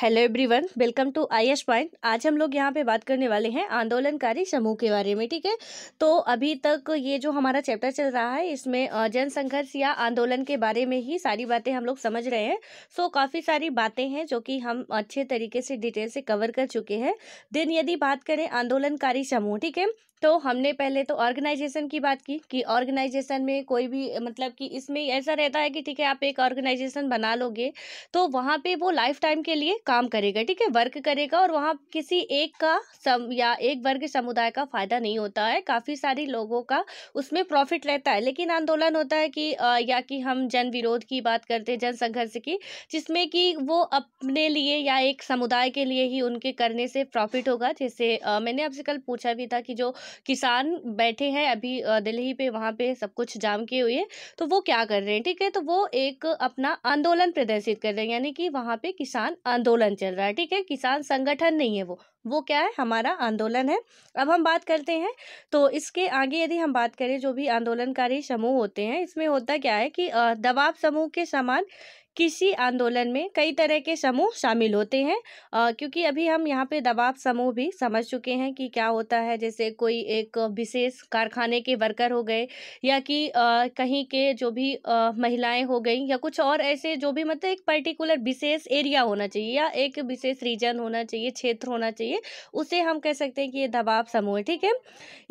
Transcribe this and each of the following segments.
Hello everyone welcome to I S point आज हम लोग यहाँ पे बात करने वाले हैं आंदोलनकारी समूह के बारे में ठीक है तो अभी तक ये जो हमारा चैप्टर चल रहा है इसमें जन संघर्ष या आंदोलन के बारे में ही सारी बातें हम लोग समझ रहे हैं सो so, काफ़ी सारी बातें हैं जो कि हम अच्छे तरीके से डिटेल से कवर कर चुके हैं देन यदि बात करें आंदोलनकारी समूह ठीक है तो हमने पहले तो ऑर्गेनाइजेशन की बात की कि ऑर्गेनाइजेशन में कोई भी मतलब कि इसमें ऐसा रहता है कि ठीक है आप एक ऑर्गेनाइजेशन बना लोगे तो वहाँ पे वो लाइफ टाइम के लिए काम करेगा ठीक है वर्क करेगा और वहाँ किसी एक का सम या एक वर्ग समुदाय का फ़ायदा नहीं होता है काफ़ी सारे लोगों का उसमें प्रॉफिट रहता है लेकिन आंदोलन होता है कि या कि हम जन विरोध की बात करते हैं जन संघर्ष की जिसमें कि वो अपने लिए या एक समुदाय के लिए ही उनके करने से प्रॉफिट होगा जैसे मैंने आपसे कल पूछा भी था कि जो किसान बैठे हैं अभी दिल्ली पे वहाँ पे सब कुछ जाम किए हुए हैं तो वो क्या कर रहे हैं ठीक है तो वो एक अपना आंदोलन प्रदर्शित कर रहे हैं यानी कि वहाँ पे किसान आंदोलन चल रहा है ठीक है किसान संगठन नहीं है वो वो क्या है हमारा आंदोलन है अब हम बात करते हैं तो इसके आगे यदि हम बात करें जो भी आंदोलनकारी समूह होते हैं इसमें होता क्या है कि दबाव समूह के समान किसी आंदोलन में कई तरह के समूह शामिल होते हैं क्योंकि अभी हम यहाँ पे दबाव समूह भी समझ चुके हैं कि क्या होता है जैसे कोई एक विशेष कारखाने के वर्कर हो गए या कि कहीं के जो भी महिलाएं हो गई या कुछ और ऐसे जो भी मतलब एक पर्टिकुलर विशेष एरिया होना चाहिए या एक विशेष रीजन होना चाहिए क्षेत्र होना चाहिए उसे हम कह सकते हैं कि ये दबाव समूह है ठीक है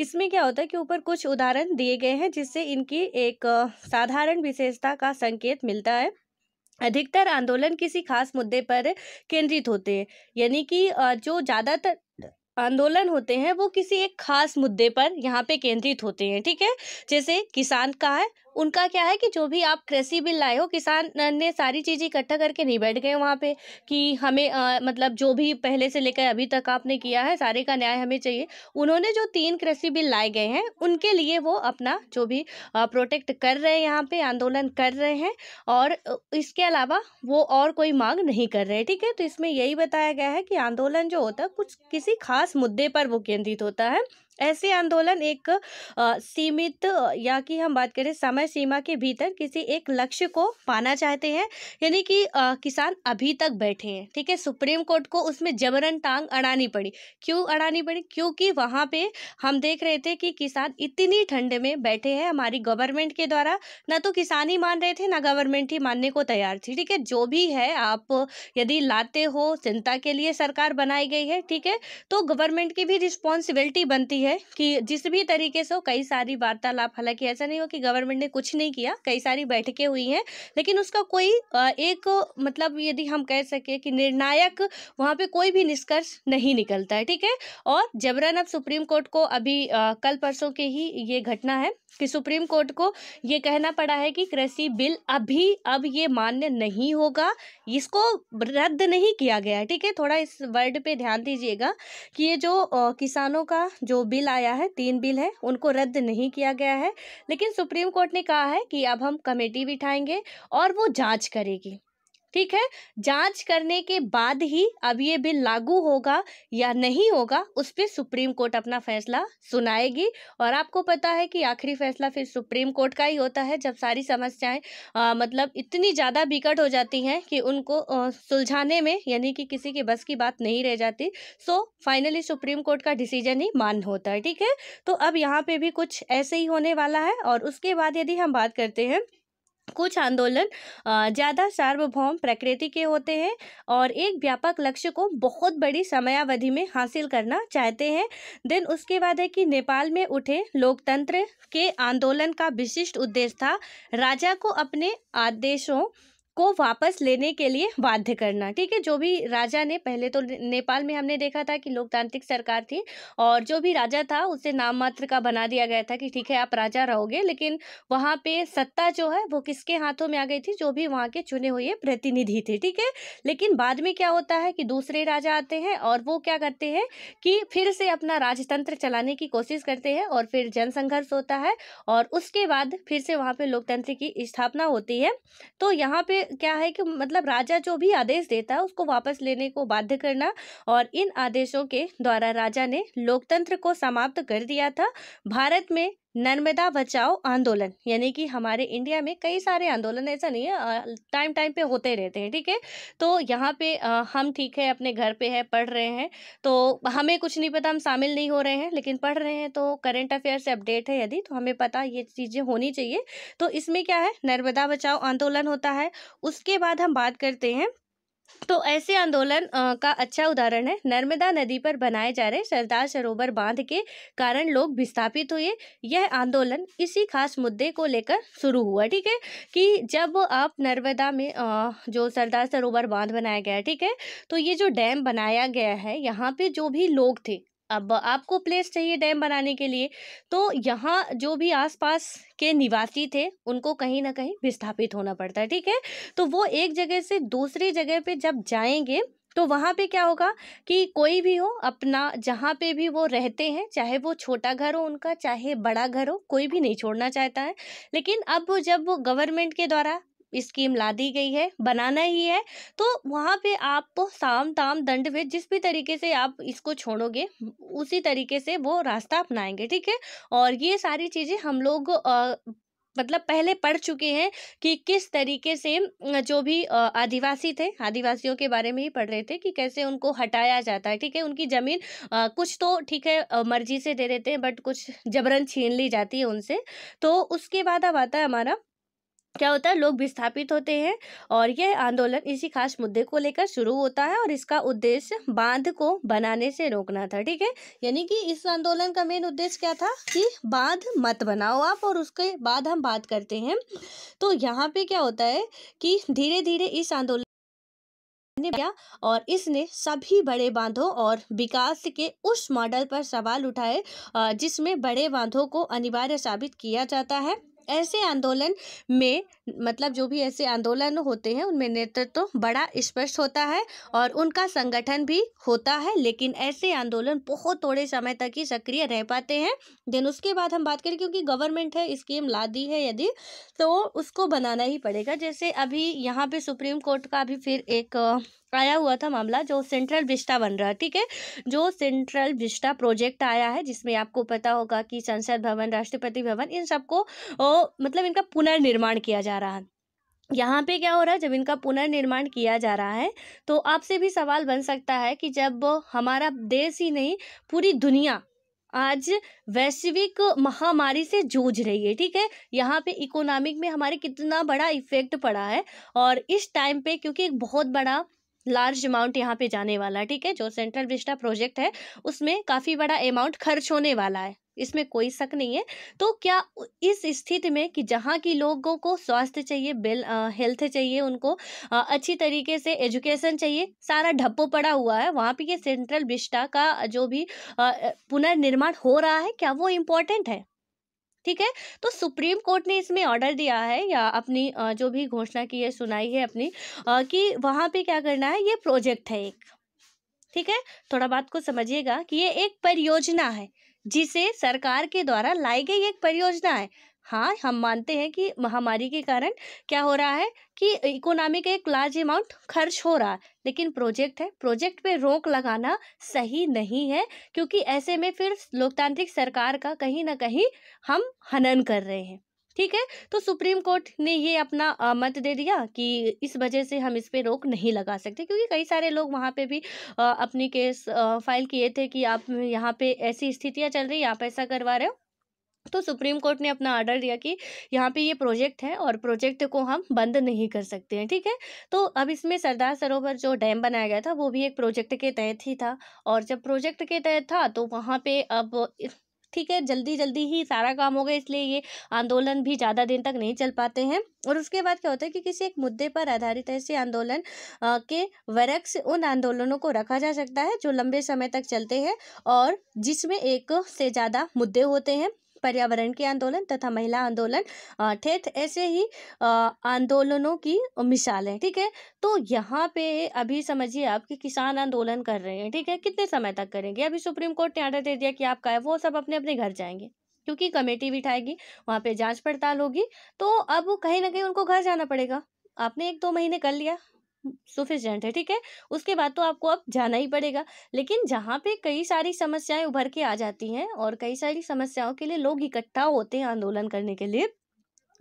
इसमें क्या होता है कि ऊपर कुछ उदाहरण दिए गए हैं जिससे इनकी एक साधारण विशेषता का संकेत मिलता है अधिकतर आंदोलन किसी खास मुद्दे पर केंद्रित होते हैं यानी कि जो ज़्यादातर हाँ। आंदोलन होते हैं वो किसी एक खास मुद्दे पर यहाँ पे केंद्रित होते हैं ठीक है जैसे किसान का है उनका क्या है कि जो भी आप कृषि बिल लाए हो किसान ने सारी चीज़ें इकट्ठा करके नहीं बैठ गए वहाँ पे कि हमें आ, मतलब जो भी पहले से लेकर अभी तक आपने किया है सारे का न्याय हमें चाहिए उन्होंने जो तीन कृषि बिल लाए गए हैं उनके लिए वो अपना जो भी प्रोटेक्ट कर रहे हैं यहाँ पर आंदोलन कर रहे हैं और इसके अलावा वो और कोई मांग नहीं कर रहे ठीक है तो इसमें यही बताया गया है कि आंदोलन जो होता है कुछ किसी खास मुद्दे पर वो केंद्रित होता है ऐसे आंदोलन एक आ, सीमित या कि हम बात करें समय सीमा के भीतर किसी एक लक्ष्य को पाना चाहते हैं यानी कि किसान अभी तक बैठे हैं ठीक है सुप्रीम कोर्ट को उसमें जबरन टांग अड़ानी पड़ी क्यों अड़ानी पड़ी क्योंकि वहाँ पे हम देख रहे थे कि किसान इतनी ठंड में बैठे हैं हमारी गवर्नमेंट के द्वारा ना तो किसान ही मान रहे थे ना गवर्नमेंट ही मानने को तैयार थी ठीक है जो भी है आप यदि लाते हो चिंता के लिए सरकार बनाई गई है ठीक है तो गवर्नमेंट की भी रिस्पॉन्सिबिलिटी बनती है है कि जिस भी तरीके से कई सारी वार्तालाप हालांकि ऐसा नहीं हो कि गवर्नमेंट ने कुछ नहीं किया कई सारी बैठकें हुई हैं लेकिन उसका कोई एक मतलब यदि हम कह सकें कि निर्णायक वहाँ पे कोई भी निष्कर्ष नहीं निकलता है ठीक है और जबरन अब सुप्रीम कोर्ट को अभी आ, कल परसों के ही ये घटना है कि सुप्रीम कोर्ट को ये कहना पड़ा है कि कृषि बिल अभी अब ये मान्य नहीं होगा इसको रद्द नहीं किया गया ठीक है थोड़ा इस वर्ड पे ध्यान दीजिएगा कि ये जो किसानों का जो बिल आया है तीन बिल है उनको रद्द नहीं किया गया है लेकिन सुप्रीम कोर्ट ने कहा है कि अब हम कमेटी बिठाएंगे और वो जाँच करेगी ठीक है जांच करने के बाद ही अब ये बिल लागू होगा या नहीं होगा उस पर सुप्रीम कोर्ट अपना फैसला सुनाएगी और आपको पता है कि आखिरी फैसला फिर सुप्रीम कोर्ट का ही होता है जब सारी समस्याएं मतलब इतनी ज़्यादा बिकट हो जाती हैं कि उनको सुलझाने में यानी कि किसी के बस की बात नहीं रह जाती सो फाइनली सुप्रीम कोर्ट का डिसीजन ही मान होता है ठीक है तो अब यहाँ पर भी कुछ ऐसे ही होने वाला है और उसके बाद यदि हम बात करते हैं कुछ आंदोलन ज़्यादा सार्वभौम प्रकृति के होते हैं और एक व्यापक लक्ष्य को बहुत बड़ी समयावधि में हासिल करना चाहते हैं देन उसके बाद है कि नेपाल में उठे लोकतंत्र के आंदोलन का विशिष्ट उद्देश्य था राजा को अपने आदेशों को वापस लेने के लिए बाध्य करना ठीक है जो भी राजा ने पहले तो नेपाल में हमने देखा था कि लोकतांत्रिक सरकार थी और जो भी राजा था उसे नाम मात्र का बना दिया गया था कि ठीक है आप राजा रहोगे लेकिन वहाँ पे सत्ता जो है वो किसके हाथों में आ गई थी जो भी वहाँ के चुने हुए प्रतिनिधि थे ठीक है लेकिन बाद में क्या होता है कि दूसरे राजा आते हैं और वो क्या करते हैं कि फिर से अपना राजतंत्र चलाने की कोशिश करते हैं और फिर जनसंघर्ष होता है और उसके बाद फिर से वहाँ पर लोकतंत्र की स्थापना होती है तो यहाँ पे क्या है कि मतलब राजा जो भी आदेश देता है उसको वापस लेने को बाध्य करना और इन आदेशों के द्वारा राजा ने लोकतंत्र को समाप्त कर दिया था भारत में नर्मदा बचाओ आंदोलन यानी कि हमारे इंडिया में कई सारे आंदोलन ऐसा नहीं है टाइम टाइम पे होते रहते हैं ठीक है तो यहाँ पे आ, हम ठीक है अपने घर पे है पढ़ रहे हैं तो हमें कुछ नहीं पता हम शामिल नहीं हो रहे हैं लेकिन पढ़ रहे हैं तो करंट अफेयर से अपडेट है यदि तो हमें पता ये चीज़ें होनी चाहिए तो इसमें क्या है नर्मदा बचाओ आंदोलन होता है उसके बाद हम बात करते हैं तो ऐसे आंदोलन का अच्छा उदाहरण है नर्मदा नदी पर बनाए जा रहे सरदार सरोवर बांध के कारण लोग विस्थापित हुए यह आंदोलन इसी खास मुद्दे को लेकर शुरू हुआ ठीक है कि जब आप नर्मदा में जो सरदार सरोवर बांध बनाया गया ठीक है तो ये जो डैम बनाया गया है यहाँ पे जो भी लोग थे अब आपको प्लेस चाहिए डैम बनाने के लिए तो यहाँ जो भी आसपास के निवासी थे उनको कहीं ना कहीं विस्थापित होना पड़ता है ठीक है तो वो एक जगह से दूसरी जगह पे जब जाएंगे तो वहाँ पे क्या होगा कि कोई भी हो अपना जहाँ पे भी वो रहते हैं चाहे वो छोटा घर हो उनका चाहे बड़ा घर हो कोई भी नहीं छोड़ना चाहता है लेकिन अब जब गवर्नमेंट के द्वारा स्कीम ला दी गई है बनाना ही है तो वहाँ पे आप साम ताम दंड भेद जिस भी तरीके से आप इसको छोड़ोगे उसी तरीके से वो रास्ता अपनाएंगे ठीक है और ये सारी चीज़ें हम लोग मतलब पहले पढ़ चुके हैं कि किस तरीके से जो भी आदिवासी थे आदिवासियों के बारे में ही पढ़ रहे थे कि कैसे उनको हटाया जाता है ठीक है उनकी ज़मीन कुछ तो ठीक है मर्जी से दे देते हैं बट कुछ जबरन छीन ली जाती है उनसे तो उसके बाद अब आता है हमारा क्या होता है लोग विस्थापित होते हैं और यह आंदोलन इसी खास मुद्दे को लेकर शुरू होता है और इसका उद्देश्य बांध को बनाने से रोकना था ठीक है यानी कि इस आंदोलन का मेन उद्देश्य क्या था कि बांध मत बनाओ आप और उसके बाद हम बात करते हैं तो यहाँ पे क्या होता है कि धीरे धीरे इस आंदोलन ने किया और इसने सभी बड़े बांधों और विकास के उस मॉडल पर सवाल उठाए जिसमें बड़े बांधों को अनिवार्य साबित किया जाता है ऐसे आंदोलन में मतलब जो भी ऐसे आंदोलन होते हैं उनमें नेतृत्व तो बड़ा स्पष्ट होता है और उनका संगठन भी होता है लेकिन ऐसे आंदोलन बहुत थोड़े समय तक ही सक्रिय रह पाते हैं देन उसके बाद हम बात करें क्योंकि गवर्नमेंट है स्कीम ला दी है यदि तो उसको बनाना ही पड़ेगा जैसे अभी यहाँ पे सुप्रीम कोर्ट का भी फिर एक आया हुआ था मामला जो सेंट्रल विस्टा बन रहा है ठीक है जो सेंट्रल विस्टा प्रोजेक्ट आया है जिसमें आपको पता होगा कि संसद भवन राष्ट्रपति भवन इन सबको मतलब इनका पुनर्निर्माण किया जा रहा है यहाँ पे क्या हो रहा है जब इनका पुनर्निर्माण किया जा रहा है तो आपसे भी सवाल बन सकता है कि जब हमारा देश ही नहीं पूरी दुनिया आज वैश्विक महामारी से जूझ रही है ठीक है यहाँ पे इकोनॉमिक में हमारे कितना बड़ा इफेक्ट पड़ा है और इस टाइम पे क्योंकि एक बहुत बड़ा लार्ज अमाउंट यहाँ पे जाने वाला है ठीक है जो सेंट्रल विस्टा प्रोजेक्ट है उसमें काफ़ी बड़ा अमाउंट खर्च होने वाला है इसमें कोई शक नहीं है तो क्या इस स्थिति में कि जहाँ की लोगों को स्वास्थ्य चाहिए बेल आ, हेल्थ चाहिए उनको आ, अच्छी तरीके से एजुकेशन चाहिए सारा ढप्पो पड़ा हुआ है वहाँ पे ये सेंट्रल विस्टा का जो भी पुनर्निर्माण हो रहा है क्या वो इम्पोर्टेंट है ठीक है तो सुप्रीम कोर्ट ने इसमें ऑर्डर दिया है या अपनी जो भी घोषणा की है सुनाई है अपनी कि वहाँ पे क्या करना है ये प्रोजेक्ट है एक ठीक है थोड़ा बात को समझिएगा कि ये एक परियोजना है जिसे सरकार के द्वारा लाई गई एक परियोजना है हाँ हम मानते हैं कि महामारी के कारण क्या हो रहा है कि इकोनॉमी का एक लार्ज अमाउंट खर्च हो रहा है लेकिन प्रोजेक्ट है प्रोजेक्ट पे रोक लगाना सही नहीं है क्योंकि ऐसे में फिर लोकतांत्रिक सरकार का कहीं ना कहीं हम हनन कर रहे हैं ठीक है तो सुप्रीम कोर्ट ने ये अपना मत दे दिया कि इस वजह से हम इस पर रोक नहीं लगा सकते क्योंकि कई सारे लोग वहाँ पे भी अपनी केस फाइल किए थे कि आप यहाँ पे ऐसी स्थितियाँ चल रही आप ऐसा करवा रहे हो तो सुप्रीम कोर्ट ने अपना आर्डर दिया कि यहाँ पे ये प्रोजेक्ट है और प्रोजेक्ट को हम बंद नहीं कर सकते हैं ठीक है तो अब इसमें सरदार सरोवर जो डैम बनाया गया था वो भी एक प्रोजेक्ट के तहत ही था और जब प्रोजेक्ट के तहत था तो वहाँ पे अब ठीक है जल्दी जल्दी ही सारा काम हो गया इसलिए ये आंदोलन भी ज़्यादा दिन तक नहीं चल पाते हैं और उसके बाद क्या होता है कि किसी एक मुद्दे पर आधारित ऐसे आंदोलन के वरक्स उन आंदोलनों को रखा जा सकता है जो लंबे समय तक चलते हैं और जिसमें एक से ज़्यादा मुद्दे होते हैं पर्यावरण के आंदोलन तथा महिला आंदोलन ठेठ ऐसे ही आंदोलनों की मिसाल है ठीक है तो यहाँ पे अभी समझिए आप कि किसान आंदोलन कर रहे हैं ठीक है कितने समय तक करेंगे अभी सुप्रीम कोर्ट ने आर्डर दे दिया कि आपका है वो सब अपने अपने घर जाएंगे क्योंकि कमेटी बिठाएगी वहाँ पे जांच पड़ताल होगी तो अब कहीं ना कहीं उनको घर जाना पड़ेगा आपने एक दो महीने कर लिया सुफिशेंट है ठीक है उसके बाद तो आपको अब जाना ही पड़ेगा लेकिन जहाँ पे कई सारी समस्याएं उभर के आ जाती हैं और कई सारी समस्याओं के लिए लोग इकट्ठा होते हैं आंदोलन करने के लिए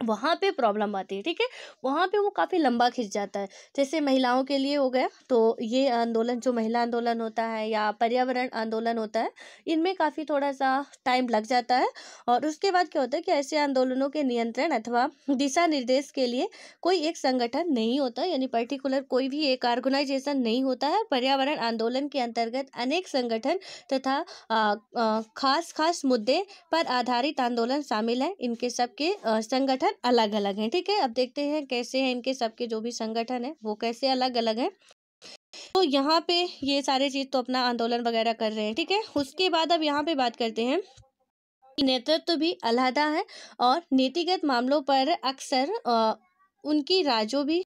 वहाँ पे प्रॉब्लम आती है ठीक है वहाँ पे वो काफ़ी लंबा खिंच जाता है जैसे महिलाओं के लिए हो गया तो ये आंदोलन जो महिला आंदोलन होता है या पर्यावरण आंदोलन होता है इनमें काफ़ी थोड़ा सा टाइम लग जाता है और उसके बाद क्या होता है कि ऐसे आंदोलनों के नियंत्रण अथवा दिशा निर्देश के लिए कोई एक संगठन नहीं होता यानी पर्टिकुलर कोई भी एक ऑर्गेनाइजेशन नहीं होता है पर्यावरण आंदोलन के अंतर्गत अनेक संगठन तथा खास खास मुद्दे पर आधारित आंदोलन शामिल हैं इनके सबके संगठन संगठन अलग अलग हैं ठीक है अब देखते हैं कैसे हैं इनके सबके जो भी संगठन है वो कैसे अलग अलग हैं तो यहाँ पे ये सारे चीज़ तो अपना आंदोलन वगैरह कर रहे हैं ठीक है उसके बाद अब यहाँ पे बात करते हैं नेतृत्व तो भी अलहदा है और नीतिगत मामलों पर अक्सर उनकी राजो भी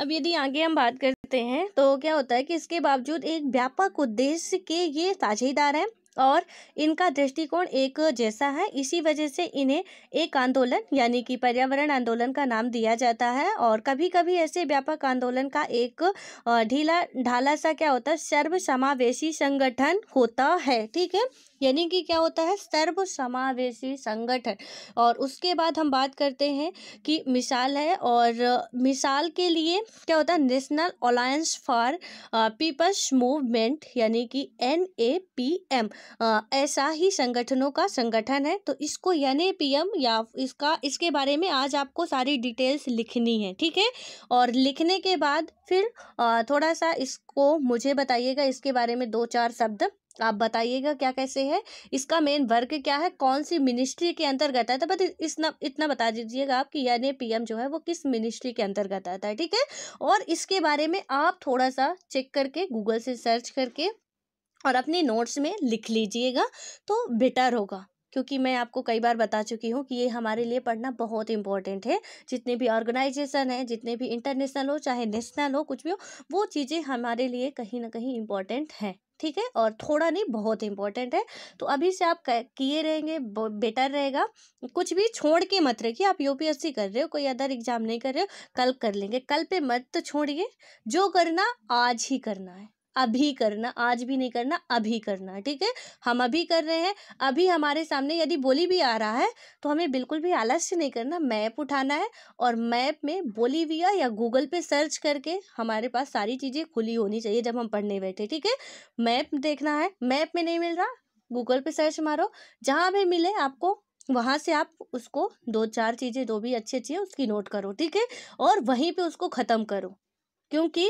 अब यदि आगे हम बात करते हैं तो क्या होता है कि इसके बावजूद एक व्यापक उद्देश्य के ये साझेदार हैं और इनका दृष्टिकोण एक जैसा है इसी वजह से इन्हें एक आंदोलन यानी कि पर्यावरण आंदोलन का नाम दिया जाता है और कभी कभी ऐसे व्यापक आंदोलन का एक ढीला ढाला सा क्या होता है सर्व समावेशी संगठन होता है ठीक है यानी कि क्या होता है सर्व समावेशी संगठन और उसके बाद हम बात करते हैं कि मिसाल है और मिसाल के लिए क्या होता है national alliance for people's movement यानी कि एन ए पी एम ऐसा ही संगठनों का संगठन है तो इसको एन या इसका इसके बारे में आज आपको सारी डिटेल्स लिखनी है ठीक है और लिखने के बाद फिर थोड़ा सा इसको मुझे बताइएगा इसके बारे में दो चार शब्द आप बताइएगा क्या कैसे है इसका मेन वर्क क्या है कौन सी मिनिस्ट्री के अंतर्गत आता है बस इतना इतना बता दीजिएगा आप कि यानी पीएम जो है वो किस मिनिस्ट्री के अंतर्गत आता है ठीक है और इसके बारे में आप थोड़ा सा चेक करके गूगल से सर्च करके और अपने नोट्स में लिख लीजिएगा तो बेटर होगा क्योंकि मैं आपको कई बार बता चुकी हूँ कि ये हमारे लिए पढ़ना बहुत इंपॉर्टेंट है जितने भी ऑर्गेनाइजेशन हैं जितने भी इंटरनेशनल हो चाहे नेशनल हो कुछ भी हो वो चीज़ें हमारे लिए कहीं ना कहीं इम्पॉर्टेंट हैं ठीक है और थोड़ा नहीं बहुत इम्पॉर्टेंट है तो अभी से आप किए रहेंगे बेटर रहेगा कुछ भी छोड़ के मत रखिए आप यूपीएससी कर रहे हो कोई अदर एग्जाम नहीं कर रहे हो कल कर लेंगे कल पे मत तो छोड़िए जो करना आज ही करना है अभी करना आज भी नहीं करना अभी करना ठीक है हम अभी कर रहे हैं अभी हमारे सामने यदि बोली भी आ रहा है तो हमें बिल्कुल भी आलस्य नहीं करना मैप उठाना है और मैप में बोलीविया या गूगल पे सर्च करके हमारे पास सारी चीज़ें खुली होनी चाहिए जब हम पढ़ने बैठे ठीक है मैप देखना है मैप में नहीं मिल रहा गूगल पे सर्च मारो जहाँ भी मिले आपको वहाँ से आप उसको दो चार चीज़ें दो भी अच्छी अच्छी है उसकी नोट करो ठीक है और वहीं पे उसको ख़त्म करो क्योंकि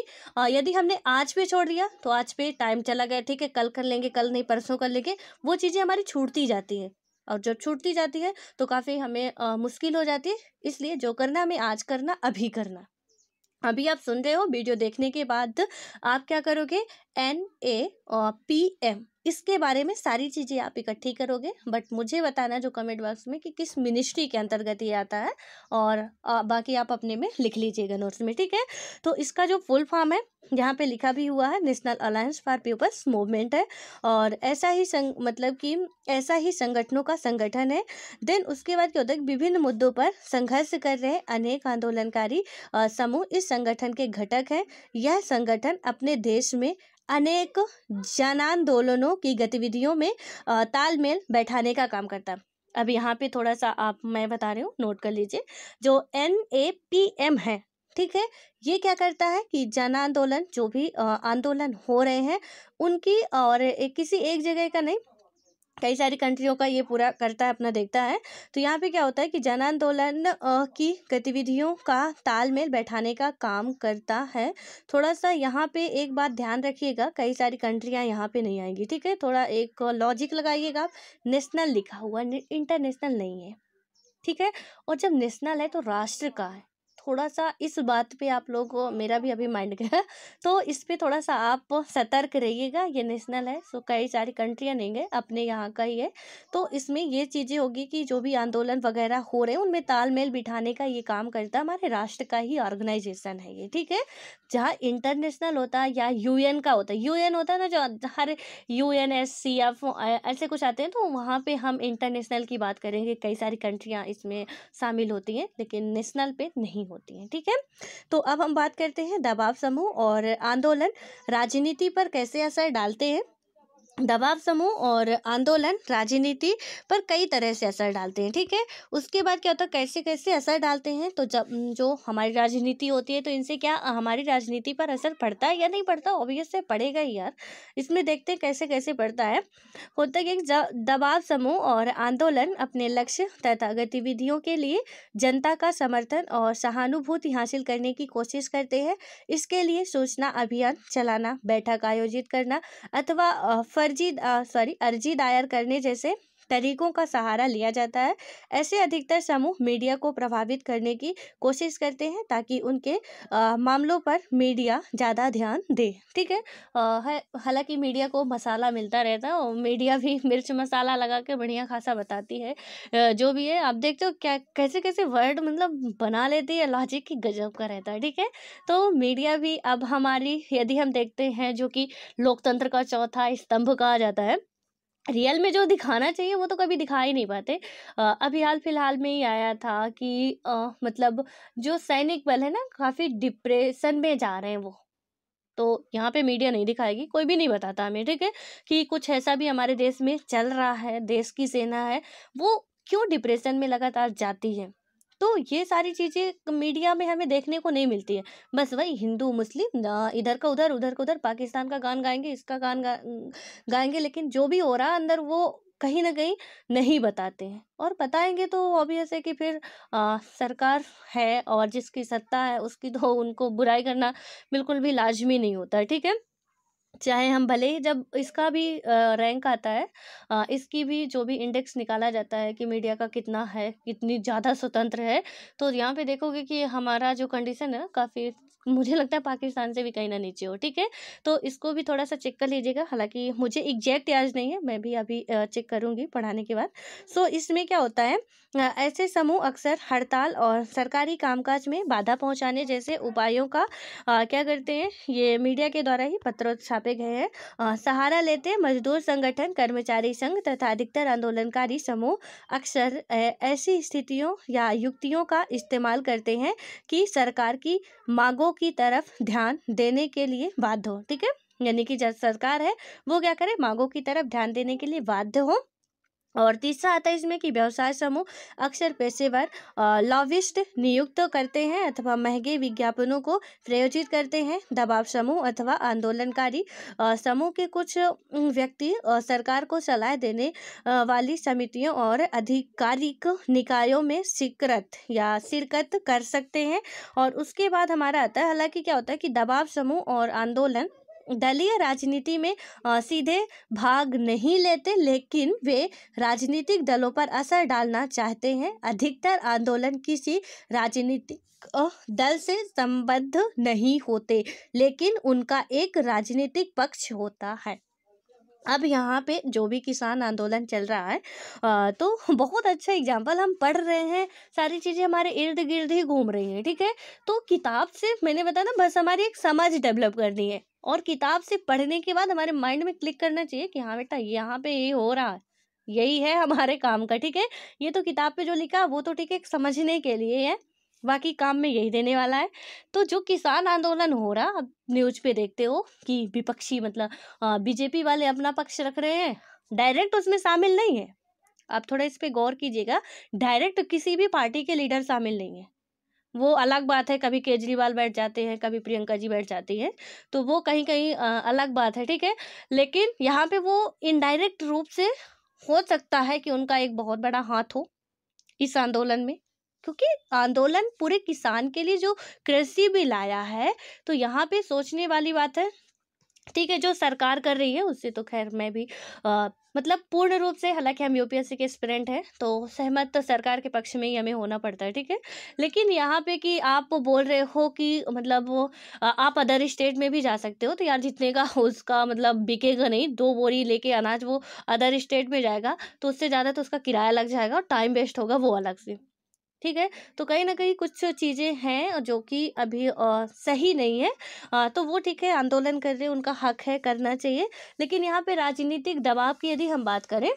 यदि हमने आज पे छोड़ दिया तो आज पे टाइम चला गया ठीक है कल कर लेंगे कल नहीं परसों कर लेंगे वो चीज़ें हमारी छूटती जाती है और जब छूटती जाती है तो काफ़ी हमें आ, मुश्किल हो जाती है इसलिए जो करना हमें आज करना अभी करना अभी आप सुन रहे हो वीडियो देखने के बाद आप क्या करोगे एन ए पी एम इसके बारे में सारी चीज़ें आप इकट्ठी करोगे बट मुझे बताना जो कमेंट बॉक्स में कि किस मिनिस्ट्री के अंतर्गत ये आता है और बाकी आप अपने में लिख लीजिएगा नोट्स में ठीक है तो इसका जो फुल फॉर्म है यहाँ पे लिखा भी हुआ है national alliance for people's movement है और ऐसा ही संग मतलब कि ऐसा ही संगठनों का संगठन है देन उसके बाद क्या होता है विभिन्न मुद्दों पर संघर्ष कर रहे अनेक आंदोलनकारी समूह इस संगठन के घटक हैं यह संगठन अपने देश में अनेक जन आंदोलनों की गतिविधियों में तालमेल बैठाने का काम करता है अब यहाँ पे थोड़ा सा आप मैं बता रही हूँ नोट कर लीजिए जो एन ए पी एम है ठीक है ये क्या करता है कि जन आंदोलन जो भी आंदोलन हो रहे हैं उनकी और किसी एक जगह का नहीं कई सारी कंट्रियों का ये पूरा करता है अपना देखता है तो यहाँ पे क्या होता है कि जन आंदोलन की गतिविधियों का तालमेल बैठाने का काम करता है थोड़ा सा यहाँ पे एक बात ध्यान रखिएगा कई सारी कंट्रियाँ यहाँ पे नहीं आएंगी ठीक है थोड़ा एक लॉजिक लगाइएगा आप नेशनल लिखा हुआ इंटरनेशनल नहीं है ठीक है और जब नेशनल है तो राष्ट्र का है थोड़ा सा इस बात पे आप लोग मेरा भी अभी माइंड गया तो इस पे थोड़ा सा आप सतर्क रहिएगा ये नेशनल है सो कई सारी कंट्रियाँ नहीं है अपने यहाँ का ही है तो इसमें ये चीज़ें होगी कि जो भी आंदोलन वगैरह हो रहे हैं उनमें तालमेल बिठाने का ये काम करता हमारे राष्ट्र का ही ऑर्गेनाइजेशन है ये ठीक है जहाँ इंटरनेशनल होता है या यू का होता है यू होता है ना जो हर U N S C F ऐसे कुछ आते हैं तो वहाँ पर हम इंटरनेशनल की बात करेंगे कई सारी कंट्रियाँ इसमें शामिल होती हैं लेकिन नेशनल पे नहीं होती होती हैं ठीक है तो अब हम बात करते हैं दबाव समूह और आंदोलन राजनीति पर कैसे असर डालते हैं दबाव समूह और आंदोलन राजनीति पर कई तरह से असर डालते हैं ठीक है उसके बाद क्या होता है कैसे कैसे असर डालते हैं तो जब जो हमारी राजनीति होती है तो इनसे क्या हमारी राजनीति पर असर पड़ता है या नहीं पड़ता ऑब्वियस से पड़ेगा ही यार इसमें देखते हैं कैसे कैसे पड़ता है होता है कि दबाव समूह और आंदोलन अपने लक्ष्य तथा गतिविधियों के लिए जनता का समर्थन और सहानुभूति हासिल करने की कोशिश करते हैं इसके लिए सूचना अभियान चलाना बैठक आयोजित करना अथवा अर्जी सॉरी अर्जी दायर करने जैसे तरीकों का सहारा लिया जाता है ऐसे अधिकतर समूह मीडिया को प्रभावित करने की कोशिश करते हैं ताकि उनके आ, मामलों पर मीडिया ज़्यादा ध्यान दे ठीक है हालांकि मीडिया को मसाला मिलता रहता है और मीडिया भी मिर्च मसाला लगा के बढ़िया खासा बताती है जो भी है आप देखते हो क्या कैसे कैसे वर्ड मतलब बना लेती है लॉजिक की गजब का रहता है ठीक है तो मीडिया भी अब हमारी यदि हम देखते हैं जो कि लोकतंत्र का चौथा स्तंभ कहा जाता है रियल में जो दिखाना चाहिए वो तो कभी दिखा ही नहीं पाते अभी हाल फिलहाल में ही आया था कि आ, मतलब जो सैनिक बल है ना काफ़ी डिप्रेशन में जा रहे हैं वो तो यहाँ पे मीडिया नहीं दिखाएगी कोई भी नहीं बताता हमें ठीक है कि कुछ ऐसा भी हमारे देश में चल रहा है देश की सेना है वो क्यों डिप्रेशन में लगातार जाती है तो ये सारी चीज़ें मीडिया में हमें देखने को नहीं मिलती है बस वही हिंदू मुस्लिम इधर का उधर उधर का उधर पाकिस्तान का गान गाएंगे इसका गान गा, गाएंगे लेकिन जो भी हो रहा अंदर वो कहीं ना कहीं नहीं बताते हैं और बताएंगे तो ऑबियस है कि फिर आ, सरकार है और जिसकी सत्ता है उसकी तो उनको बुराई करना बिल्कुल भी लाजमी नहीं होता ठीक है चाहे हम भले ही जब इसका भी रैंक आता है इसकी भी जो भी इंडेक्स निकाला जाता है कि मीडिया का कितना है कितनी ज़्यादा स्वतंत्र है तो यहाँ पे देखोगे कि हमारा जो कंडीशन है काफ़ी मुझे लगता है पाकिस्तान से भी कहीं ना नीचे हो ठीक है तो इसको भी थोड़ा सा चेक कर लीजिएगा हालांकि मुझे एग्जैक्ट याद नहीं है मैं भी अभी चेक करूँगी पढ़ाने के बाद सो इसमें क्या होता है ऐसे समूह अक्सर हड़ताल और सरकारी कामकाज में बाधा पहुँचाने जैसे उपायों का क्या करते हैं ये मीडिया के द्वारा ही पत्रोत्साह छापे गए हैं सहारा लेते मजदूर संगठन कर्मचारी संघ तथा अधिकतर आंदोलनकारी समूह अक्सर ऐसी स्थितियों या युक्तियों का इस्तेमाल करते हैं कि सरकार की मांगों की तरफ ध्यान देने के लिए बाध्य हो ठीक है यानी कि जब सरकार है वो क्या करे मांगों की तरफ ध्यान देने के लिए बाध्य हो और तीसरा आता है इसमें कि व्यवसाय समूह अक्सर पेशेवर लॉबिस्ट नियुक्त करते हैं अथवा महंगे विज्ञापनों को प्रायोजित करते हैं दबाव समूह अथवा आंदोलनकारी समूह के कुछ व्यक्ति सरकार को सलाह देने वाली समितियों और आधिकारिक निकायों में शिकरत या शिरकत कर सकते हैं और उसके बाद हमारा आता है हालांकि क्या होता है कि दबाव समूह और आंदोलन दलीय राजनीति में सीधे भाग नहीं लेते लेकिन वे राजनीतिक दलों पर असर डालना चाहते हैं अधिकतर आंदोलन किसी राजनीतिक दल से संबद्ध नहीं होते लेकिन उनका एक राजनीतिक पक्ष होता है अब यहाँ पे जो भी किसान आंदोलन चल रहा है तो बहुत अच्छा एग्जाम्पल हम पढ़ रहे हैं सारी चीज़ें हमारे इर्द गिर्द ही घूम रही हैं ठीक है तो किताब से मैंने बताया ना बस हमारी एक समझ डेवलप करनी है और किताब से पढ़ने के बाद हमारे माइंड में क्लिक करना चाहिए कि हाँ बेटा यहाँ पे ये हो रहा है यही है हमारे काम का ठीक है ये तो किताब पे जो लिखा वो तो ठीक है समझने के लिए है बाकी काम में यही देने वाला है तो जो किसान आंदोलन हो रहा अब न्यूज पे देखते हो कि विपक्षी मतलब बीजेपी वाले अपना पक्ष रख रहे हैं डायरेक्ट उसमें शामिल नहीं है आप थोड़ा इस पर गौर कीजिएगा डायरेक्ट किसी भी पार्टी के लीडर शामिल नहीं है वो अलग बात है कभी केजरीवाल बैठ जाते हैं कभी प्रियंका जी बैठ जाती हैं तो वो कहीं कहीं अलग बात है ठीक है लेकिन यहाँ पे वो इनडायरेक्ट रूप से हो सकता है कि उनका एक बहुत बड़ा हाथ हो इस आंदोलन में क्योंकि आंदोलन पूरे किसान के लिए जो कृषि भी लाया है तो यहाँ पे सोचने वाली बात है ठीक है जो सरकार कर रही है उससे तो खैर मैं भी आ, मतलब पूर्ण रूप से हालांकि हम यूपीएससी के स्टूडेंट हैं तो सहमत तो सरकार के पक्ष में ही हमें होना पड़ता है ठीक है लेकिन यहाँ पे कि आप बोल रहे हो कि मतलब वो आप अदर स्टेट में भी जा सकते हो तो यार जितने का उसका मतलब बिकेगा नहीं दो बोरी लेके अनाज वो अदर स्टेट में जाएगा तो उससे ज़्यादा तो उसका किराया लग जाएगा और टाइम वेस्ट होगा वो अलग से ठीक है तो कहीं ना कहीं कुछ चीज़ें हैं जो कि अभी आ, सही नहीं है आ, तो वो ठीक है आंदोलन कर रहे उनका हक है करना चाहिए लेकिन यहाँ पे राजनीतिक दबाव की यदि हम बात करें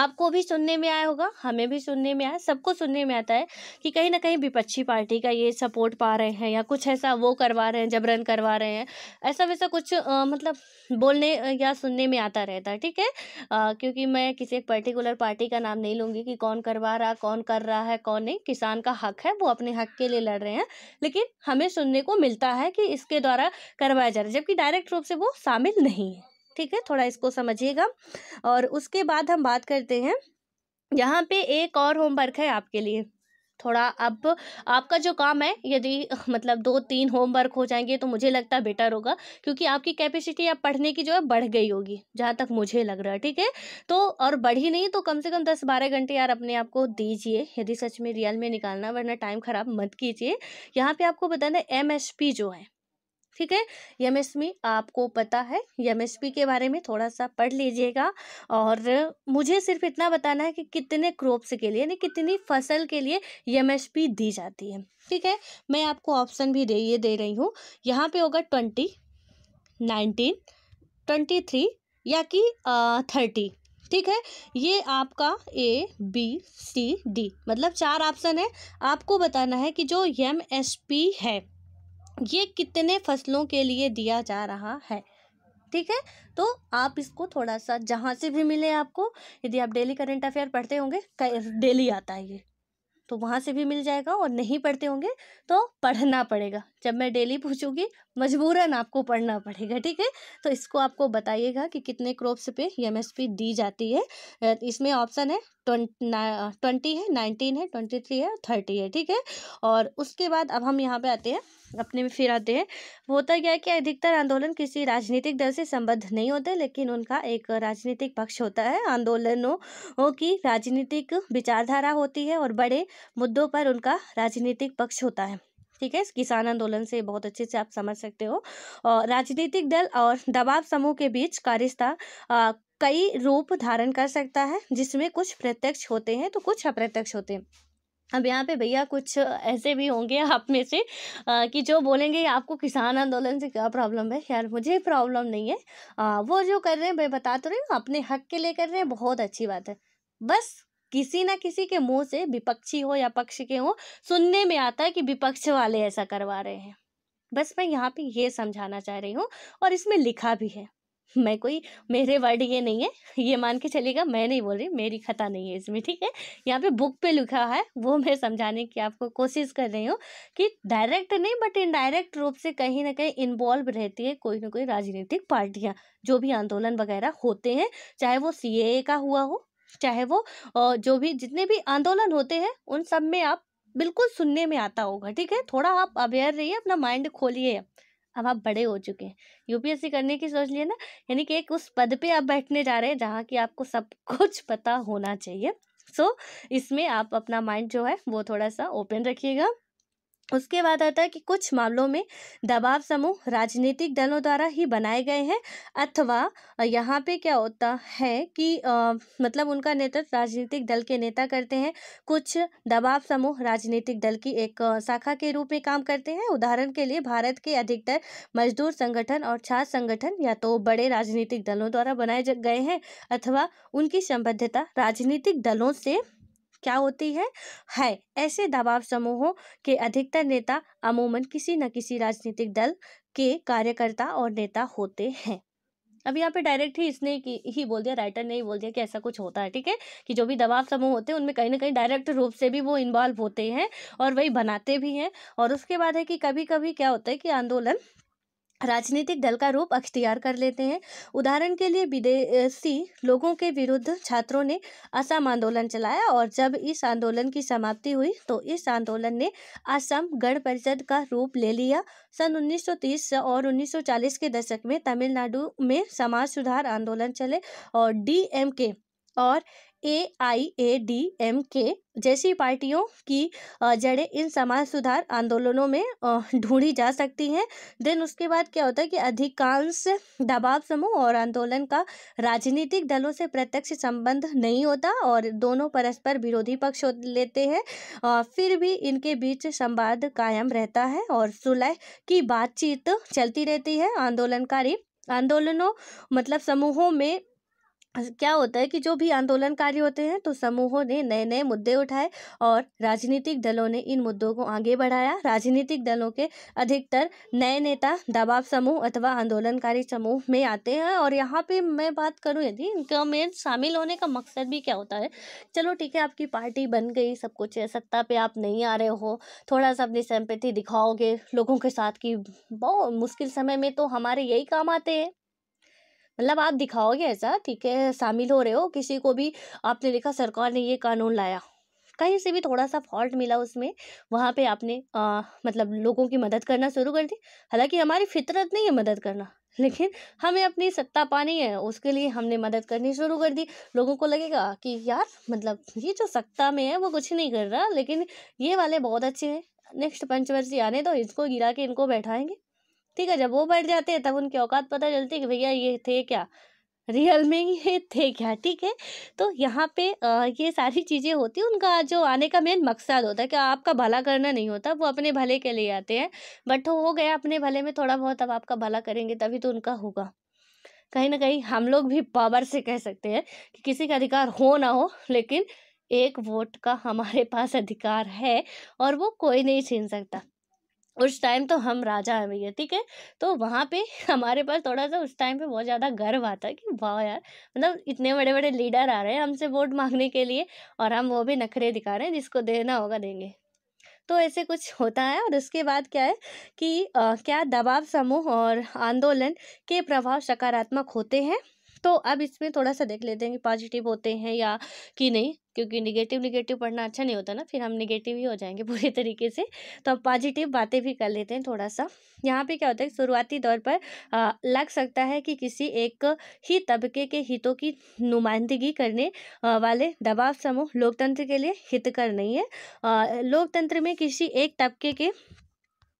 आपको भी सुनने में आया होगा हमें भी सुनने में आया सबको सुनने में आता है कि कहीं ना कहीं विपक्षी पार्टी का ये सपोर्ट पा रहे हैं या कुछ ऐसा वो करवा रहे हैं जबरन करवा रहे हैं ऐसा वैसा कुछ आ, मतलब बोलने या सुनने में आता रहता है ठीक है क्योंकि मैं किसी एक पर्टिकुलर पार्टी का नाम नहीं लूँगी कि कौन करवा रहा कौन कर रहा है कौन नहीं किसान का हक है वो अपने हक के लिए लड़ रहे हैं लेकिन हमें सुनने को मिलता है कि इसके द्वारा करवाया जा रहा है जबकि डायरेक्ट रूप से वो शामिल नहीं है ठीक है थोड़ा इसको समझिएगा और उसके बाद हम बात करते हैं यहाँ पे एक और होमवर्क है आपके लिए थोड़ा अब आपका जो काम है यदि मतलब दो तीन होमवर्क हो जाएंगे तो मुझे लगता है बेटर होगा क्योंकि आपकी कैपेसिटी अब पढ़ने की जो है बढ़ गई होगी जहाँ तक मुझे लग रहा है ठीक है तो और बढ़ी नहीं तो कम से कम दस बारह घंटे यार अपने आप को दीजिए यदि सच में रियल में निकालना वरना टाइम ख़राब मत कीजिए यहाँ पर आपको बताना एम जो है ठीक है पी आपको पता है पी के बारे में थोड़ा सा पढ़ लीजिएगा और मुझे सिर्फ इतना बताना है कि कितने क्रॉप्स के लिए यानी कितनी फसल के लिए पी दी जाती है ठीक है मैं आपको ऑप्शन भी दे ये दे रही हूँ यहाँ पे होगा ट्वेंटी नाइनटीन ट्वेंटी थ्री या कि थर्टी ठीक है ये आपका ए बी सी डी मतलब चार ऑप्शन है आपको बताना है कि जो एम एस पी है ये कितने फसलों के लिए दिया जा रहा है ठीक है तो आप इसको थोड़ा सा जहाँ से भी मिले आपको यदि आप डेली करंट अफेयर पढ़ते होंगे डेली आता है ये तो वहाँ से भी मिल जाएगा और नहीं पढ़ते होंगे तो पढ़ना पड़ेगा जब मैं डेली पूछूंगी मजबूरन आपको पढ़ना पड़ेगा ठीक है तो इसको आपको बताइएगा कि कितने क्रॉप्स पे एमएसपी दी जाती है इसमें ऑप्शन है ट्वेंटी है नाइनटीन है ट्वेंटी थ्री है थर्टी है ठीक है और उसके बाद अब हम यहाँ पे आते हैं अपने में फिर आते हैं होता क्या है कि अधिकतर आंदोलन किसी राजनीतिक दल से संबद्ध नहीं होते लेकिन उनका एक राजनीतिक पक्ष होता है आंदोलनों की राजनीतिक विचारधारा होती है और बड़े मुद्दों पर उनका राजनीतिक पक्ष होता है ठीक है किसान आंदोलन से बहुत अच्छे से आप समझ सकते हो राजनीतिक दल और दबाव समूह के बीच कारिश्ता कई रूप धारण कर सकता है जिसमें कुछ प्रत्यक्ष होते हैं तो कुछ अप्रत्यक्ष होते हैं अब यहाँ पे भैया कुछ ऐसे भी होंगे आप में से आ, कि जो बोलेंगे आपको किसान आंदोलन से क्या प्रॉब्लम है यार मुझे प्रॉब्लम नहीं है आ, वो जो कर रहे हैं भाई बता तो रहे हैं अपने हक के लिए कर रहे हैं बहुत अच्छी बात है बस किसी ना किसी के मुंह से विपक्षी हो या पक्ष के हो सुनने में आता है कि विपक्ष वाले ऐसा करवा रहे हैं बस मैं यहाँ पे ये समझाना चाह रही हूँ और इसमें लिखा भी है मैं कोई मेरे वर्ड ये नहीं है ये मान के चलेगा मैं नहीं बोल रही मेरी खता नहीं है इसमें ठीक है यहाँ पे बुक पे लिखा है वो मैं समझाने की आपको कोशिश कर रही हूँ कि डायरेक्ट नहीं बट इनडायरेक्ट रूप से कहीं ना कहीं इन्वॉल्व रहती है कोई ना कोई राजनीतिक पार्टियाँ जो भी आंदोलन वगैरह होते हैं चाहे वो सी का हुआ हो चाहे वो जो भी जितने भी आंदोलन होते हैं उन सब में आप बिल्कुल सुनने में आता होगा ठीक है थोड़ा आप अवेयर रहिए अपना माइंड खोलिए अब आप बड़े हो चुके हैं यूपीएससी करने की सोच लिए ना यानी कि एक उस पद पे आप बैठने जा रहे हैं जहाँ की आपको सब कुछ पता होना चाहिए सो so, इसमें आप अपना माइंड जो है वो थोड़ा सा ओपन रखिएगा उसके बाद आता है कि कुछ मामलों में दबाव समूह राजनीतिक दलों द्वारा ही बनाए गए हैं अथवा यहाँ पे क्या होता है कि आ, मतलब उनका नेतृत्व राजनीतिक दल के नेता करते हैं कुछ दबाव समूह राजनीतिक दल की एक शाखा के रूप में काम करते हैं उदाहरण के लिए भारत के अधिकतर मजदूर संगठन और छात्र संगठन या तो बड़े राजनीतिक दलों द्वारा बनाए गए हैं अथवा उनकी संबद्धता राजनीतिक दलों से क्या होती है है ऐसे दबाव समूहों के अधिकतर नेता अमूमन किसी न किसी राजनीतिक दल के कार्यकर्ता और नेता होते हैं अब यहाँ पे डायरेक्ट ही इसने की ही बोल दिया राइटर ने ही बोल दिया कि ऐसा कुछ होता है ठीक है कि जो भी दबाव समूह होते हैं उनमें कहीं ना कहीं डायरेक्ट रूप से भी वो इन्वॉल्व होते हैं और वही बनाते भी हैं और उसके बाद है कि कभी कभी क्या होता है कि आंदोलन राजनीतिक दल का रूप अख्तियार कर लेते हैं उदाहरण के लिए विदेशी लोगों के विरुद्ध छात्रों ने असम आंदोलन चलाया और जब इस आंदोलन की समाप्ति हुई तो इस आंदोलन ने असम गण परिषद का रूप ले लिया सन 1930 और 1940 के दशक में तमिलनाडु में समाज सुधार आंदोलन चले और डीएमके और ए आई ए डी एम के जैसी पार्टियों की जड़ें इन समाज सुधार आंदोलनों में ढूंढी जा सकती हैं देन उसके बाद क्या होता है कि अधिकांश दबाव समूह और आंदोलन का राजनीतिक दलों से प्रत्यक्ष संबंध नहीं होता और दोनों परस्पर विरोधी पक्ष लेते हैं फिर भी इनके बीच संवाद कायम रहता है और सुलह की बातचीत चलती रहती है आंदोलनकारी आंदोलनों मतलब समूहों में क्या होता है कि जो भी आंदोलनकारी होते हैं तो समूहों ने नए नए मुद्दे उठाए और राजनीतिक दलों ने इन मुद्दों को आगे बढ़ाया राजनीतिक दलों के अधिकतर नए नेता दबाव समूह अथवा आंदोलनकारी समूह में आते हैं और यहाँ पे मैं बात करूँ यदि इनका में शामिल होने का मकसद भी क्या होता है चलो ठीक है आपकी पार्टी बन गई सब कुछ है सत्ता पर आप नहीं आ रहे हो थोड़ा सा अपनी सम्पत्ति दिखाओगे लोगों के साथ की बहुत मुश्किल समय में तो हमारे यही काम आते हैं मतलब आप दिखाओगे ऐसा ठीक है शामिल हो रहे हो किसी को भी आपने देखा सरकार ने ये कानून लाया कहीं से भी थोड़ा सा फॉल्ट मिला उसमें वहाँ पे आपने आ, मतलब लोगों की मदद करना शुरू कर दी हालांकि हमारी फितरत नहीं है मदद करना लेकिन हमें अपनी सत्ता पानी है उसके लिए हमने मदद करनी शुरू कर दी लोगों को लगेगा कि यार मतलब ये जो सत्ता में है वो कुछ नहीं कर रहा लेकिन ये वाले बहुत अच्छे हैं नेक्स्ट पंचवर्षी आने तो इसको गिरा के इनको बैठाएंगे ठीक है जब वो बैठ जाते हैं तब उनकी औकात पता चलती है कि भैया ये थे क्या रियल में ये थे क्या ठीक है तो यहाँ पे आ, ये सारी चीज़ें होती हैं उनका जो आने का मेन मकसद होता है कि आपका भला करना नहीं होता वो अपने भले के लिए आते हैं बट हो गया अपने भले में थोड़ा बहुत अब आपका भला करेंगे तभी तो उनका होगा कहीं ना कहीं हम लोग भी पावर से कह सकते हैं कि किसी का अधिकार हो ना हो लेकिन एक वोट का हमारे पास अधिकार है और वो कोई नहीं छीन सकता उस टाइम तो हम राजा हैं भैया ठीक है तो वहाँ पे हमारे पास थोड़ा सा उस टाइम पे बहुत ज़्यादा गर्व आता है कि वाह यार मतलब इतने बड़े बड़े लीडर आ रहे हैं हमसे वोट मांगने के लिए और हम वो भी नखरे दिखा रहे हैं जिसको देना होगा देंगे तो ऐसे कुछ होता है और उसके बाद क्या है कि आ, क्या दबाव समूह और आंदोलन के प्रभाव सकारात्मक होते हैं तो अब इसमें थोड़ा सा देख लेते हैं कि पॉजिटिव होते हैं या कि नहीं क्योंकि निगेटिव निगेटिव पढ़ना अच्छा नहीं होता ना फिर हम निगेटिव ही हो जाएंगे पूरे तरीके से तो अब पॉजिटिव बातें भी कर लेते हैं थोड़ा सा यहाँ पे क्या होता है शुरुआती दौर पर आ, लग सकता है कि किसी एक ही तबके के हितों की नुमाइंदगी करने आ, वाले दबाव समूह लोकतंत्र के लिए हितकर नहीं है लोकतंत्र में किसी एक तबके के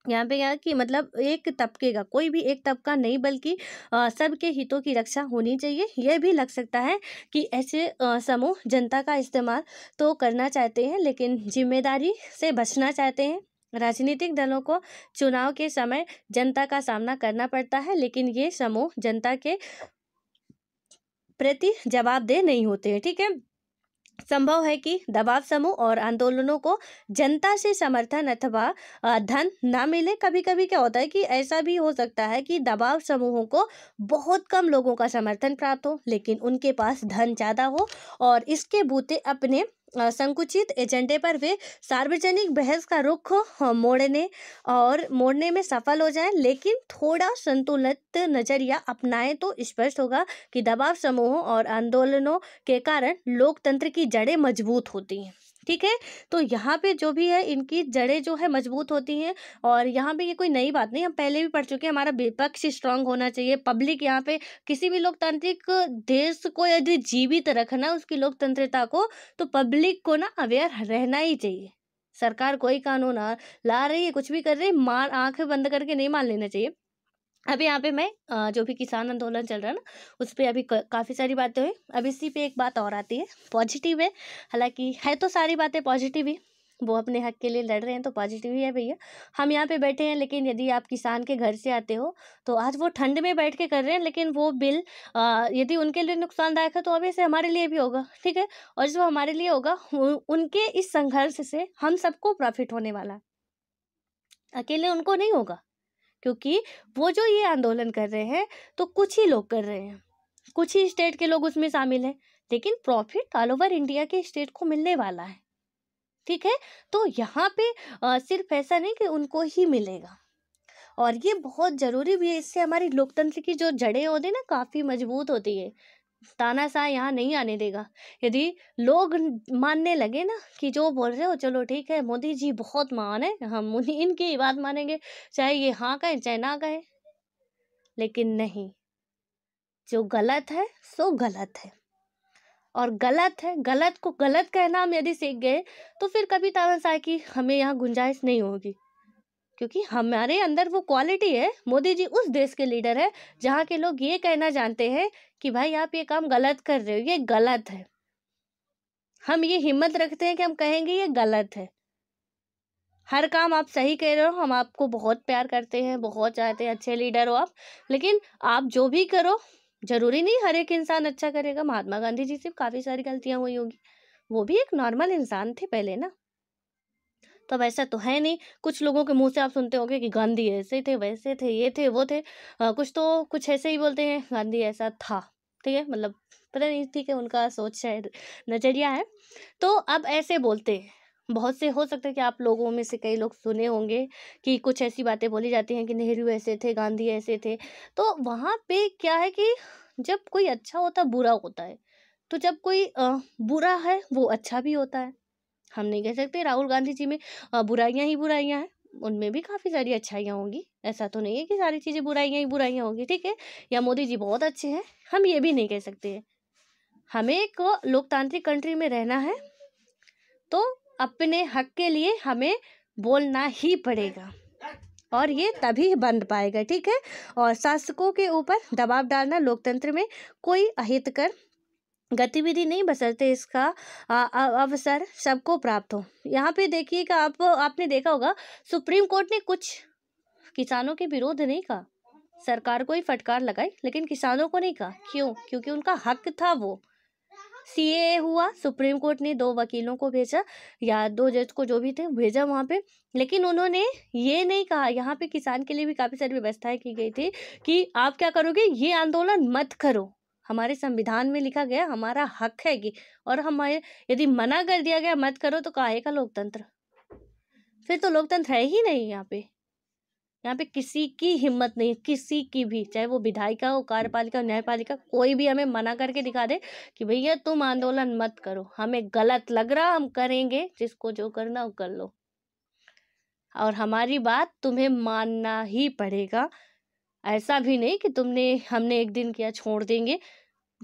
यहाँ पे यहाँ कि मतलब एक तबके का कोई भी एक तबका नहीं बल्कि सबके हितों की रक्षा होनी चाहिए यह भी लग सकता है कि ऐसे समूह जनता का इस्तेमाल तो करना चाहते हैं लेकिन जिम्मेदारी से बचना चाहते हैं राजनीतिक दलों को चुनाव के समय जनता का सामना करना पड़ता है लेकिन ये समूह जनता के प्रति जवाबदेह नहीं होते हैं ठीक है संभव है कि दबाव समूह और आंदोलनों को जनता से समर्थन अथवा धन ना मिले कभी कभी क्या होता है कि ऐसा भी हो सकता है कि दबाव समूहों को बहुत कम लोगों का समर्थन प्राप्त हो लेकिन उनके पास धन ज़्यादा हो और इसके बूते अपने संकुचित एजेंडे पर वे सार्वजनिक बहस का रुख मोड़ने और मोड़ने में सफल हो जाएं लेकिन थोड़ा संतुलित नज़रिया अपनाएं तो स्पष्ट होगा कि दबाव समूहों और आंदोलनों के कारण लोकतंत्र की जड़ें मजबूत होती हैं ठीक है तो यहाँ पे जो भी है इनकी जड़ें जो है मजबूत होती हैं और यहाँ पे ये कोई नई बात नहीं हम पहले भी पढ़ चुके हैं हमारा विपक्ष स्ट्रांग होना चाहिए पब्लिक यहाँ पे किसी भी लोकतांत्रिक देश को यदि जीवित रखना उसकी लोकतंत्रता को तो पब्लिक को ना अवेयर रहना ही चाहिए सरकार कोई कानून ला रही है कुछ भी कर रही है मार आंखें बंद करके नहीं मान लेना चाहिए अभी यहाँ पे मैं जो भी किसान आंदोलन चल रहा है ना उस पर अभी काफ़ी सारी बातें हुई अब इसी पे एक बात और आती है पॉजिटिव है हालांकि है तो सारी बातें पॉजिटिव ही वो अपने हक के लिए लड़ रहे हैं तो पॉजिटिव ही है भैया हम यहाँ पे बैठे हैं लेकिन यदि आप किसान के घर से आते हो तो आज वो ठंड में बैठ के कर रहे हैं लेकिन वो बिल यदि उनके लिए नुकसानदायक है तो अभी से हमारे लिए भी होगा ठीक है और जो हमारे लिए होगा उनके इस संघर्ष से हम सबको प्रॉफिट होने वाला अकेले उनको नहीं होगा क्योंकि वो जो ये आंदोलन कर रहे हैं तो कुछ ही लोग कर रहे हैं कुछ ही स्टेट के लोग उसमें शामिल हैं लेकिन प्रॉफिट ऑल ओवर इंडिया के स्टेट को मिलने वाला है ठीक है तो यहाँ पे सिर्फ ऐसा नहीं कि उनको ही मिलेगा और ये बहुत ज़रूरी भी है इससे हमारी लोकतंत्र की जो जड़ें होती है ना काफ़ी मजबूत होती है तानाशाह यहाँ नहीं आने देगा यदि लोग मानने लगे ना कि जो बोल रहे हो चलो ठीक है मोदी जी बहुत महान है हम उन्हीं इनकी ही बात मानेंगे चाहे ये हाँ कहें चाहे ना कहें लेकिन नहीं जो गलत है सो गलत है और गलत है गलत को गलत कहना हम यदि सीख गए तो फिर कभी तानाशाह की हमें यहाँ गुंजाइश नहीं होगी क्योंकि हमारे अंदर वो क्वालिटी है मोदी जी उस देश के लीडर है जहाँ के लोग ये कहना जानते हैं कि भाई आप ये काम गलत कर रहे हो ये गलत है हम ये हिम्मत रखते हैं कि हम कहेंगे ये गलत है हर काम आप सही कह रहे हो हम आपको बहुत प्यार करते हैं बहुत चाहते हैं अच्छे लीडर हो आप लेकिन आप जो भी करो जरूरी नहीं हर एक इंसान अच्छा करेगा महात्मा गांधी जी से काफ़ी सारी गलतियाँ हुई होंगी वो भी एक नॉर्मल इंसान थे पहले ना अब ऐसा तो है नहीं कुछ लोगों के मुंह से आप सुनते होंगे कि गांधी ऐसे थे वैसे थे ये थे वो थे आ, कुछ तो कुछ ऐसे ही बोलते हैं गांधी ऐसा था ठीक है मतलब पता नहीं ठीक है उनका सोच है नज़रिया है तो अब ऐसे बोलते हैं बहुत से हो सकते हैं कि आप लोगों में से कई लोग सुने होंगे कि कुछ ऐसी बातें बोली जाती हैं कि नेहरू ऐसे थे गांधी ऐसे थे तो वहाँ पे क्या है कि जब कोई अच्छा होता बुरा होता है तो जब कोई बुरा है वो अच्छा भी होता है हम नहीं कह सकते राहुल गांधी जी में बुराइयाँ ही बुराइयाँ हैं उनमें भी काफ़ी सारी अच्छाइयाँ होंगी ऐसा तो नहीं है कि सारी चीज़ें बुराइयाँ ही बुराइयाँ होंगी ठीक है या मोदी जी बहुत अच्छे हैं हम ये भी नहीं कह सकते हैं हमें एक लोकतांत्रिक कंट्री में रहना है तो अपने हक के लिए हमें बोलना ही पड़ेगा और ये तभी बन पाएगा ठीक है और शासकों के ऊपर दबाव डालना लोकतंत्र में कोई अहितकर गतिविधि नहीं बशर्ते इसका अवसर सबको प्राप्त हो यहाँ पे कि आप आपने देखा होगा सुप्रीम कोर्ट ने कुछ किसानों के विरोध नहीं कहा सरकार को ही फटकार लगाई लेकिन किसानों को नहीं कहा क्यों क्योंकि उनका हक था वो सी ए हुआ सुप्रीम कोर्ट ने दो वकीलों को भेजा या दो जज को जो भी थे भेजा वहाँ पे लेकिन उन्होंने ये नहीं कहा यहाँ पे किसान के लिए भी काफ़ी सारी व्यवस्थाएं की गई थी कि आप क्या करोगे ये आंदोलन मत करो हमारे संविधान में लिखा गया हमारा हक है कि और हमारे यदि मना कर दिया गया मत करो तो काहे का लोकतंत्र फिर तो लोकतंत्र है ही नहीं यहाँ पे यहाँ पे किसी की हिम्मत नहीं किसी की भी चाहे वो विधायिका हो कार्यपालिका हो न्यायपालिका कोई भी हमें मना करके दिखा दे कि भैया तुम आंदोलन मत करो हमें गलत लग रहा हम करेंगे जिसको जो करना वो कर लो और हमारी बात तुम्हें मानना ही पड़ेगा ऐसा भी नहीं कि तुमने हमने एक दिन किया छोड़ देंगे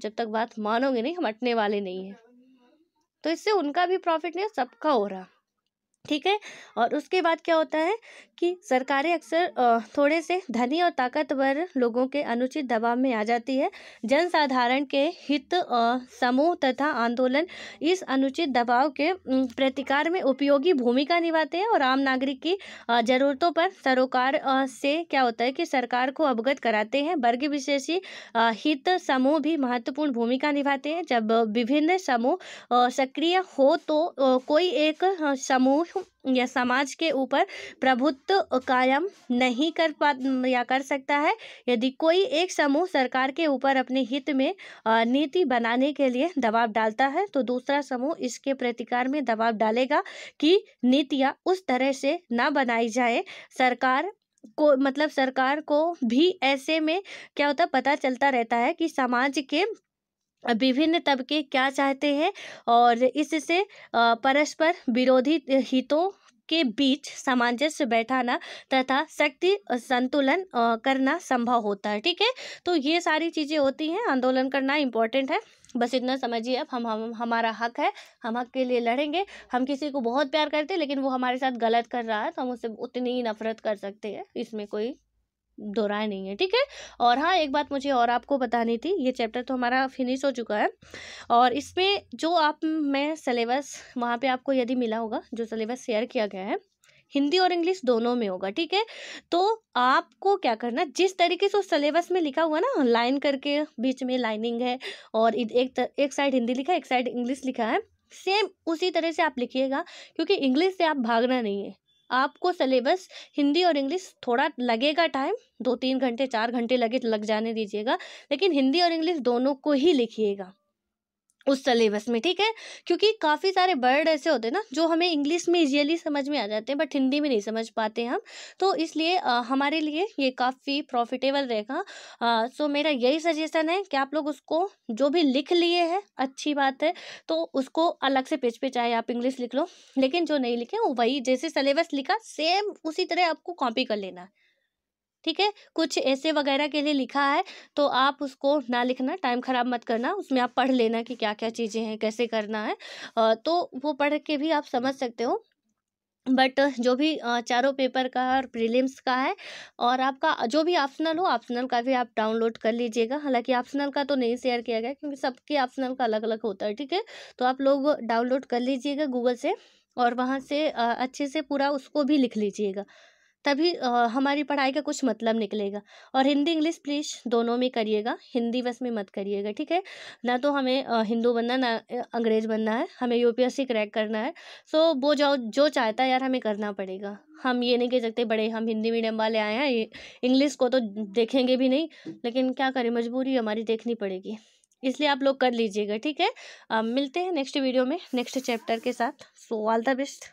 जब तक बात मानोगे नहीं हम अटने वाले नहीं हैं तो इससे उनका भी प्रॉफिट नहीं सबका हो रहा ठीक है और उसके बाद क्या होता है कि सरकारें अक्सर थोड़े से धनी और ताकतवर लोगों के अनुचित दबाव में आ जाती है जनसाधारण के हित समूह तथा आंदोलन इस अनुचित दबाव के प्रतिकार में उपयोगी भूमिका निभाते हैं और आम नागरिक की ज़रूरतों पर सरोकार से क्या होता है कि सरकार को अवगत कराते हैं वर्ग विशेषी हित समूह भी महत्वपूर्ण भूमिका निभाते हैं जब विभिन्न समूह सक्रिय हो तो कोई एक समूह या समाज के ऊपर प्रभुत्व कायम नहीं कर पा या कर सकता है यदि कोई एक समूह सरकार के ऊपर अपने हित में नीति बनाने के लिए दबाव डालता है तो दूसरा समूह इसके प्रतिकार में दबाव डालेगा कि नीतियाँ उस तरह से ना बनाई जाए सरकार को मतलब सरकार को भी ऐसे में क्या होता पता चलता रहता है कि समाज के विभिन्न तबके क्या चाहते हैं और इससे परस्पर विरोधी हितों के बीच सामंजस्य बैठाना तथा शक्ति संतुलन करना संभव होता है ठीक है तो ये सारी चीज़ें होती हैं आंदोलन करना इम्पोर्टेंट है बस इतना समझिए अब हम हम हमारा हक है हम हक के लिए लड़ेंगे हम किसी को बहुत प्यार करते हैं लेकिन वो हमारे साथ गलत कर रहा है तो हम उससे उतनी ही नफरत कर सकते हैं इसमें कोई दोहराए नहीं है ठीक है और हाँ एक बात मुझे और आपको बतानी थी ये चैप्टर तो हमारा फिनिश हो चुका है और इसमें जो आप मैं सिलेबस वहाँ पे आपको यदि मिला होगा जो सिलेबस शेयर किया गया है हिंदी और इंग्लिश दोनों में होगा ठीक है तो आपको क्या करना जिस तरीके से उस सिलेबस में लिखा हुआ ना लाइन करके बीच में लाइनिंग है और एक तर, एक साइड हिंदी लिखा है एक साइड इंग्लिश लिखा है सेम उसी तरह से आप लिखिएगा क्योंकि इंग्लिश से आप भागना नहीं है आपको सिलेबस हिंदी और इंग्लिश थोड़ा लगेगा टाइम दो तीन घंटे चार घंटे लगे तो लग जाने दीजिएगा लेकिन हिंदी और इंग्लिश दोनों को ही लिखिएगा उस सलेबस में ठीक है क्योंकि काफ़ी सारे वर्ड ऐसे होते हैं ना जो हमें इंग्लिश में इजीली समझ में आ जाते हैं बट हिंदी में नहीं समझ पाते हम तो इसलिए हमारे लिए ये काफ़ी प्रॉफिटेबल रहेगा सो मेरा यही सजेशन है कि आप लोग उसको जो भी लिख लिए हैं अच्छी बात है तो उसको अलग से पेज पे चाहे आप इंग्लिश लिख लो लेकिन जो नहीं लिखे वही जैसे सलेबस लिखा सेम उसी तरह आपको कॉपी कर लेना है ठीक है कुछ ऐसे वगैरह के लिए लिखा है तो आप उसको ना लिखना टाइम ख़राब मत करना उसमें आप पढ़ लेना कि क्या क्या चीज़ें हैं कैसे करना है तो वो पढ़ के भी आप समझ सकते हो बट जो भी चारों पेपर का और प्रीलिम्स का है और आपका जो भी ऑप्शनल हो ऑप्शनल का भी आप डाउनलोड कर लीजिएगा हालांकि ऑप्शनल का तो नहीं शेयर किया गया क्योंकि सबके ऑप्शनल का अलग अलग होता है ठीक है तो आप लोग डाउनलोड कर लीजिएगा गूगल से और वहाँ से अच्छे से पूरा उसको भी लिख लीजिएगा तभी हमारी पढ़ाई का कुछ मतलब निकलेगा और हिंदी इंग्लिश प्लीज़ दोनों में करिएगा हिंदी बस में मत करिएगा ठीक है ना तो हमें हिंदू बनना ना अंग्रेज बनना है हमें यूपीएससी क्रैक करना है सो वो जो जो चाहता है यार हमें करना पड़ेगा हम ये नहीं कह सकते बड़े हम हिंदी मीडियम वाले आए हैं इंग्लिश को तो देखेंगे भी नहीं लेकिन क्या करें मजबूरी हमारी देखनी पड़ेगी इसलिए आप लोग कर लीजिएगा ठीक है मिलते हैं नेक्स्ट वीडियो में नेक्स्ट चैप्टर के साथ सो ऑल द बेस्ट